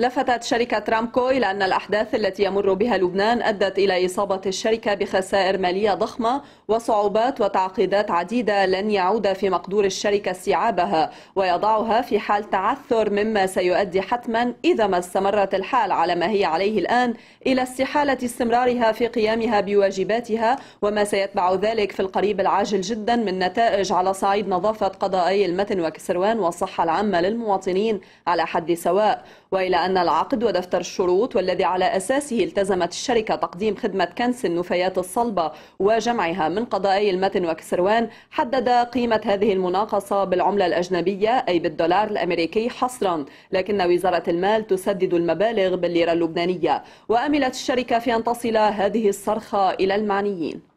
لفتت شركة رامكو إلى أن الأحداث التي يمر بها لبنان أدت إلى إصابة الشركة بخسائر مالية ضخمة وصعوبات وتعقيدات عديدة لن يعود في مقدور الشركة استيعابها ويضعها في حال تعثر مما سيؤدي حتما إذا ما استمرت الحال على ما هي عليه الآن إلى استحالة استمرارها في قيامها بواجباتها وما سيتبع ذلك في القريب العاجل جدا من نتائج على صعيد نظافة قضائي المتن وكسروان والصحة العامة للمواطنين على حد سواء وإلى أن أن العقد ودفتر الشروط والذي على أساسه التزمت الشركة تقديم خدمة كنس النفايات الصلبة وجمعها من قضائي المتن وكسروان حدد قيمة هذه المناقصة بالعملة الأجنبية أي بالدولار الأمريكي حصرا لكن وزارة المال تسدد المبالغ بالليرة اللبنانية وأملت الشركة في أن تصل هذه الصرخة إلى المعنيين